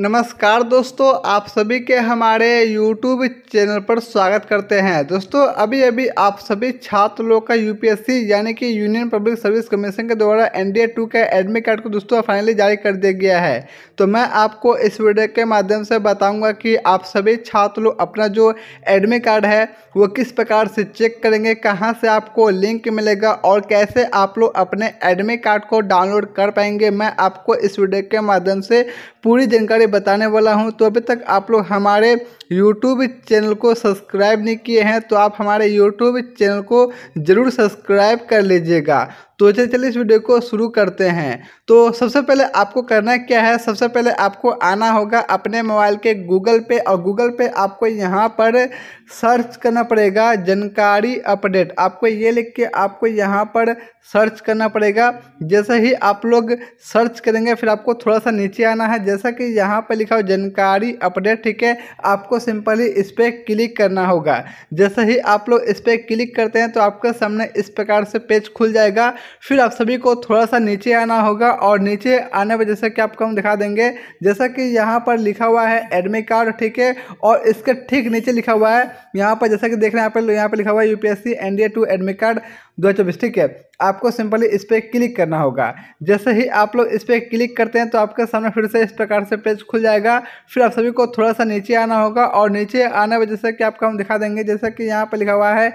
नमस्कार दोस्तों आप सभी के हमारे YouTube चैनल पर स्वागत करते हैं दोस्तों अभी अभी आप सभी छात्र लोग का यूपीएससी यानी कि यूनियन पब्लिक सर्विस कमीशन के द्वारा एन डी टू के एडमिट कार्ड को दोस्तों फाइनली जारी कर दिया गया है तो मैं आपको इस वीडियो के माध्यम से बताऊंगा कि आप सभी छात्र लोग अपना जो एडमिट कार्ड है वो किस प्रकार से चेक करेंगे कहाँ से आपको लिंक मिलेगा और कैसे आप लोग अपने एडमिट कार्ड को डाउनलोड कर पाएंगे मैं आपको इस वीडियो के माध्यम से पूरी जानकारी बारे बताने वाला हूँ तो अभी तक आप लोग हमारे यूट्यूब चैनल को सब्सक्राइब नहीं किए हैं तो आप हमारे यूट्यूब चैनल को ज़रूर सब्सक्राइब कर लीजिएगा तो चलिए इस वीडियो को शुरू करते हैं तो सबसे पहले आपको करना क्या है सबसे पहले आपको आना होगा अपने मोबाइल के गूगल पे और गूगल पे आपको यहाँ पर सर्च करना पड़ेगा जानकारी अपडेट आपको ये लिख के आपको यहाँ पर सर्च करना पड़ेगा जैसे ही आप लोग सर्च करेंगे फिर आपको थोड़ा सा नीचे आना है जैसा कि यहाँ पर लिखा हो जानकारी अपडेट ठीक है आपको सिंपली इस पर क्लिक करना होगा जैसे ही आप लोग इस पर क्लिक करते हैं तो आपके सामने इस प्रकार से पेज खुल जाएगा फिर आप सभी को थोड़ा सा नीचे आना होगा और नीचे आने पर जैसा कि आपको हम दिखा देंगे जैसा कि यहाँ पर लिखा हुआ है एडमिट कार्ड ठीक है और इसके ठीक नीचे लिखा हुआ है यहाँ पर जैसा कि देख रहे हैं यहाँ पर यहाँ पर लिखा हुआ है UPSC NDA two admit card दो ठीक है आपको सिंपली इस पर क्लिक करना होगा जैसे ही आप लोग इस पर क्लिक करते हैं तो आपके सामने फिर से इस प्रकार से पेज खुल जाएगा फिर आप सभी को थोड़ा सा नीचे आना होगा और नीचे आने पर से कि आपको हम दिखा देंगे जैसा कि यहाँ पर लिखा हुआ है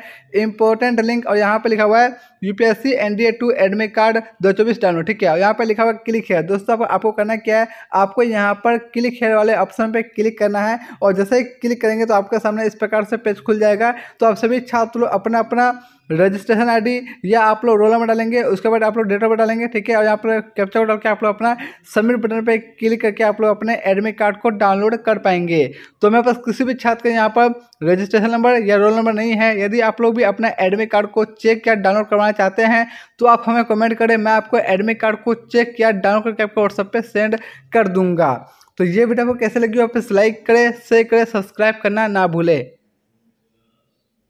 इंपॉर्टेंट लिंक और यहाँ पर लिखा हुआ है UPSC NDA two admit card दो चौबीस डाउनलोड ठीक है यहाँ पर लिखा हुआ क्लिक है दोस्तों आप, आपको करना क्या है आपको यहाँ पर क्लिक हेयर वाले ऑप्शन पर क्लिक करना है और जैसे ही क्लिक करेंगे तो आपके सामने इस प्रकार से पेज खुल जाएगा तो आप सभी छात्र लोग अपना अपना रजिस्ट्रेशन आईडी या आप लोग रोल नंबर डालेंगे उसके बाद आप लोग डेट ऑफ डालेंगे ठीक है और यहाँ पर कैप्चर डाल के आप लोग अपना सबमिट बटन पर क्लिक करके आप लोग अपने एडमिट कार्ड को डाउनलोड कर पाएंगे तो मेरे पास किसी भी छात्र के यहाँ पर रजिस्ट्रेशन नंबर या रोल नंबर नहीं है यदि आप लोग भी अपना एडमिट कार्ड को चेक या डाउनलोड करवाना चाहते हैं तो आप हमें कमेंट करें मैं आपको एडमिट कार्ड को चेक या डाउनलोड करके आपको व्हाट्सएप पर सेंड कर दूँगा तो ये वीडियो आपको कैसे लगी आप लाइक करें शेयर करें सब्सक्राइब करना ना भूलें